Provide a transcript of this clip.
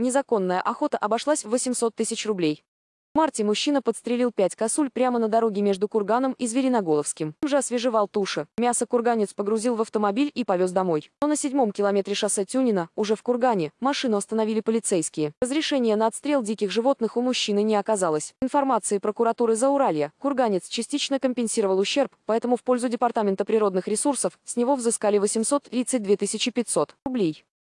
незаконная охота обошлась в 800 тысяч рублей. В марте мужчина подстрелил пять косуль прямо на дороге между Курганом и Звериноголовским. Он же освежевал туши. Мясо курганец погрузил в автомобиль и повез домой. Но на седьмом километре шоссе Тюнина, уже в Кургане, машину остановили полицейские. Разрешения на отстрел диких животных у мужчины не оказалось. Информации прокуратуры Зауралья, курганец частично компенсировал ущерб, поэтому в пользу Департамента природных ресурсов с него взыскали 832 500 рублей.